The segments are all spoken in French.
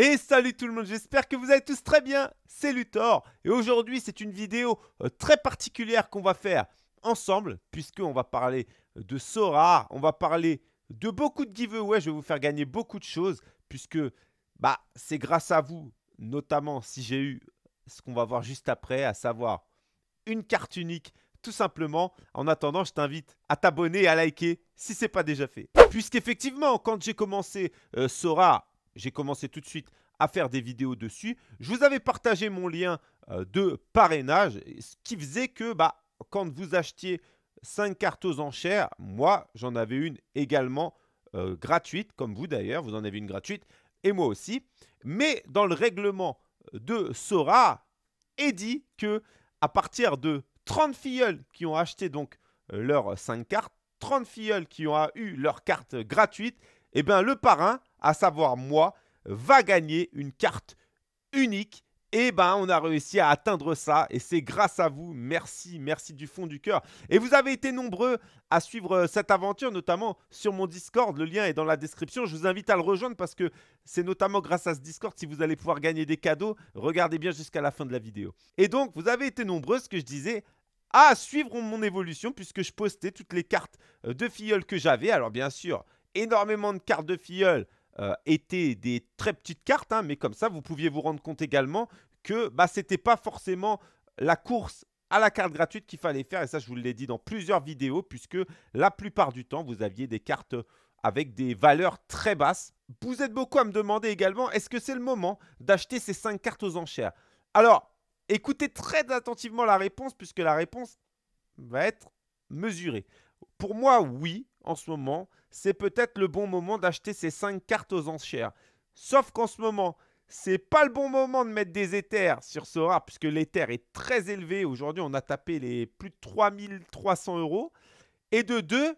Et salut tout le monde, j'espère que vous allez tous très bien, c'est Luthor et aujourd'hui c'est une vidéo euh, très particulière qu'on va faire ensemble puisqu'on va parler euh, de Sora, on va parler de beaucoup de giveaways, je vais vous faire gagner beaucoup de choses puisque bah, c'est grâce à vous, notamment si j'ai eu ce qu'on va voir juste après, à savoir une carte unique tout simplement. En attendant, je t'invite à t'abonner et à liker si ce n'est pas déjà fait. Puisqu'effectivement, quand j'ai commencé euh, Sora, j'ai commencé tout de suite à faire des vidéos dessus. Je vous avais partagé mon lien euh, de parrainage, ce qui faisait que bah, quand vous achetiez 5 cartes aux enchères, moi j'en avais une également euh, gratuite, comme vous d'ailleurs, vous en avez une gratuite, et moi aussi. Mais dans le règlement de Sora, est dit que à partir de 30 filleuls qui ont acheté donc euh, leurs 5 cartes, 30 filleuls qui ont eu leurs carte gratuite, eh bien le parrain, à savoir moi, va gagner une carte unique. Et eh ben, on a réussi à atteindre ça et c'est grâce à vous. Merci, merci du fond du cœur. Et vous avez été nombreux à suivre euh, cette aventure, notamment sur mon Discord. Le lien est dans la description. Je vous invite à le rejoindre parce que c'est notamment grâce à ce Discord si vous allez pouvoir gagner des cadeaux. Regardez bien jusqu'à la fin de la vidéo. Et donc, vous avez été nombreux, ce que je disais, à suivre mon évolution puisque je postais toutes les cartes euh, de filleul que j'avais. Alors bien sûr, énormément de cartes de filleul euh, étaient des très petites cartes, hein, mais comme ça, vous pouviez vous rendre compte également que bah, ce n'était pas forcément la course à la carte gratuite qu'il fallait faire. Et ça, je vous l'ai dit dans plusieurs vidéos, puisque la plupart du temps, vous aviez des cartes avec des valeurs très basses. Vous êtes beaucoup à me demander également, est-ce que c'est le moment d'acheter ces 5 cartes aux enchères Alors, écoutez très attentivement la réponse, puisque la réponse va être mesurée. Pour moi, oui, en ce moment, c'est peut-être le bon moment d'acheter ces 5 cartes aux enchères. Sauf qu'en ce moment, c'est pas le bon moment de mettre des éthers sur Sora, puisque l'éther est très élevé. Aujourd'hui, on a tapé les plus de 3300 euros. Et de deux,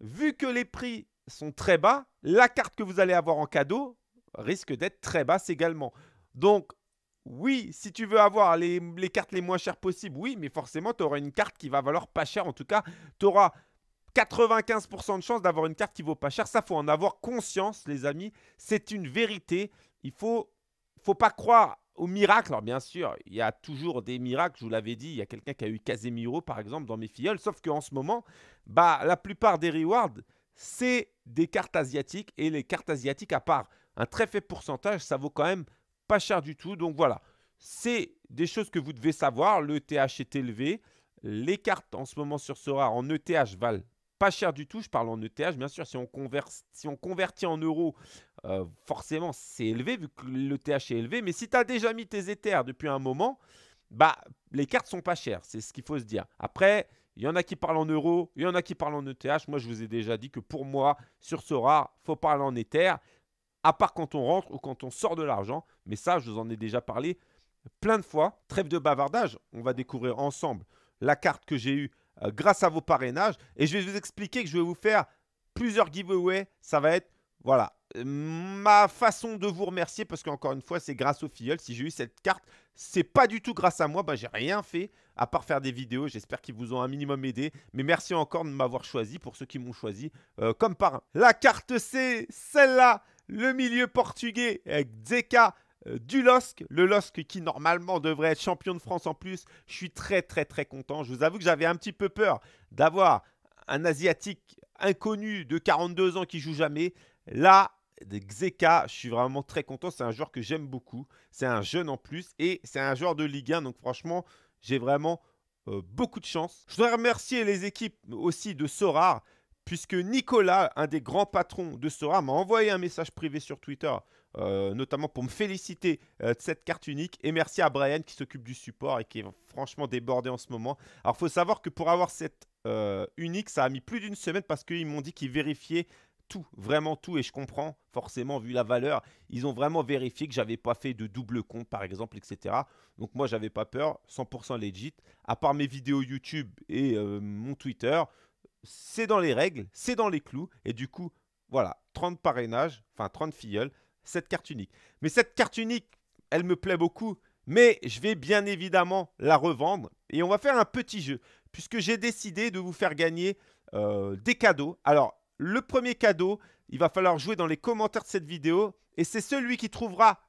vu que les prix sont très bas, la carte que vous allez avoir en cadeau risque d'être très basse également. Donc, oui, si tu veux avoir les, les cartes les moins chères possibles, oui, mais forcément, tu auras une carte qui va valoir pas cher. En tout cas, tu auras 95% de chance d'avoir une carte qui vaut pas cher. Ça, faut en avoir conscience, les amis. C'est une vérité. Il faut, faut pas croire au miracle. Alors, bien sûr, il y a toujours des miracles. Je vous l'avais dit, il y a quelqu'un qui a eu Casemiro, par exemple, dans mes filleuls. Sauf qu'en ce moment, bah, la plupart des rewards, c'est des cartes asiatiques. Et les cartes asiatiques, à part un très faible pourcentage, ça vaut quand même pas cher du tout. Donc voilà, c'est des choses que vous devez savoir. Le TH est élevé. Les cartes en ce moment sur Sora en ETH valent pas cher du tout. Je parle en ETH, bien sûr. Si on, si on convertit en euros, euh, forcément, c'est élevé vu que l'ETH est élevé. Mais si tu as déjà mis tes ETH depuis un moment, bah, les cartes sont pas chères. C'est ce qu'il faut se dire. Après, il y en a qui parlent en euros, il y en a qui parlent en ETH. Moi, je vous ai déjà dit que pour moi, sur ce rare, faut parler en Ether, à part quand on rentre ou quand on sort de l'argent. Mais ça, je vous en ai déjà parlé plein de fois. Trêve de bavardage, on va découvrir ensemble la carte que j'ai eue euh, grâce à vos parrainages. Et je vais vous expliquer que je vais vous faire plusieurs giveaways. Ça va être, voilà, ma façon de vous remercier parce qu'encore une fois, c'est grâce aux filleul. Si j'ai eu cette carte, c'est pas du tout grâce à moi. Bah, j'ai rien fait à part faire des vidéos. J'espère qu'ils vous ont un minimum aidé. Mais merci encore de m'avoir choisi pour ceux qui m'ont choisi euh, comme parrain. La carte, c'est celle-là. Le milieu portugais, avec euh, Zeka euh, du LOSC, le LOSC qui normalement devrait être champion de France en plus. Je suis très très très content. Je vous avoue que j'avais un petit peu peur d'avoir un Asiatique inconnu de 42 ans qui joue jamais. Là, Xeka, je suis vraiment très content. C'est un joueur que j'aime beaucoup. C'est un jeune en plus et c'est un joueur de Ligue 1. Donc franchement, j'ai vraiment euh, beaucoup de chance. Je voudrais remercier les équipes aussi de Sora, puisque Nicolas, un des grands patrons de Sora, m'a envoyé un message privé sur Twitter euh, notamment pour me féliciter euh, de cette carte unique. Et merci à Brian qui s'occupe du support et qui est franchement débordé en ce moment. Alors, faut savoir que pour avoir cette euh, unique, ça a mis plus d'une semaine parce qu'ils m'ont dit qu'ils vérifiaient tout, vraiment tout, et je comprends forcément vu la valeur. Ils ont vraiment vérifié que j'avais pas fait de double compte par exemple, etc. Donc moi j'avais pas peur, 100% legit. À part mes vidéos YouTube et mon Twitter, c'est dans les règles, c'est dans les clous, et du coup voilà, 30 parrainages, enfin 30 filleuls, cette carte unique. Mais cette carte unique, elle me plaît beaucoup. Mais je vais bien évidemment la revendre. Et on va faire un petit jeu. Puisque j'ai décidé de vous faire gagner euh, des cadeaux. Alors, le premier cadeau, il va falloir jouer dans les commentaires de cette vidéo. Et c'est celui qui trouvera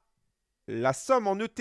la somme en ETH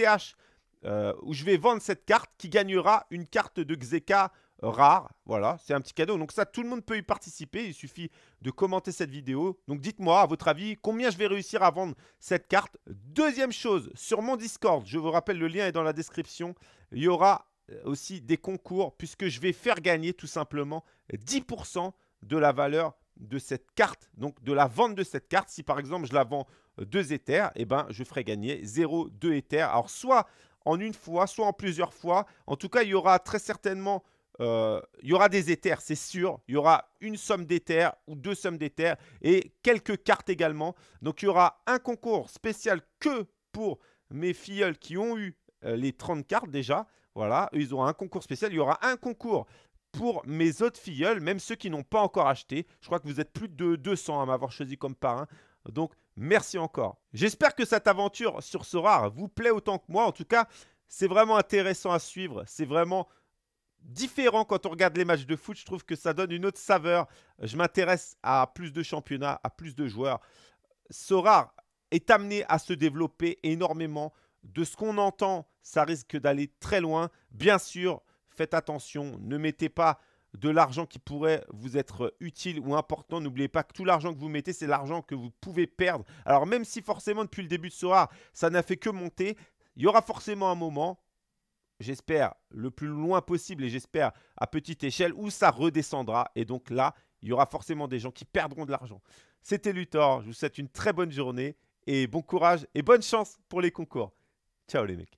euh, où je vais vendre cette carte qui gagnera une carte de Xeka rare. Voilà, c'est un petit cadeau. Donc ça, tout le monde peut y participer. Il suffit de commenter cette vidéo. Donc dites-moi, à votre avis, combien je vais réussir à vendre cette carte. Deuxième chose, sur mon Discord, je vous rappelle, le lien est dans la description. Il y aura euh, aussi des concours puisque je vais faire gagner tout simplement 10% de la valeur de cette carte, donc de la vente de cette carte. Si par exemple je la vends 2 euh, Ethers, eh ben, je ferai gagner 0,2 Ethers. Alors soit en une fois, soit en plusieurs fois. En tout cas, il y aura très certainement il euh, y aura des éthers, c'est sûr. Il y aura une somme d'éthers ou deux sommes d'éthers et quelques cartes également. Donc il y aura un concours spécial que pour mes filleuls qui ont eu euh, les 30 cartes déjà. Voilà, ils auront un concours spécial. Il y aura un concours pour mes autres filleuls, même ceux qui n'ont pas encore acheté. Je crois que vous êtes plus de 200 à m'avoir choisi comme parrain. Donc merci encore. J'espère que cette aventure sur ce rare vous plaît autant que moi. En tout cas, c'est vraiment intéressant à suivre. C'est vraiment différent quand on regarde les matchs de foot. Je trouve que ça donne une autre saveur. Je m'intéresse à plus de championnats, à plus de joueurs. Sora est amené à se développer énormément. De ce qu'on entend, ça risque d'aller très loin. Bien sûr, faites attention, ne mettez pas de l'argent qui pourrait vous être utile ou important. N'oubliez pas que tout l'argent que vous mettez, c'est l'argent que vous pouvez perdre. Alors même si forcément depuis le début de Sora, ça n'a fait que monter, il y aura forcément un moment j'espère, le plus loin possible et j'espère à petite échelle où ça redescendra. Et donc là, il y aura forcément des gens qui perdront de l'argent. C'était Luthor, je vous souhaite une très bonne journée et bon courage et bonne chance pour les concours. Ciao les mecs.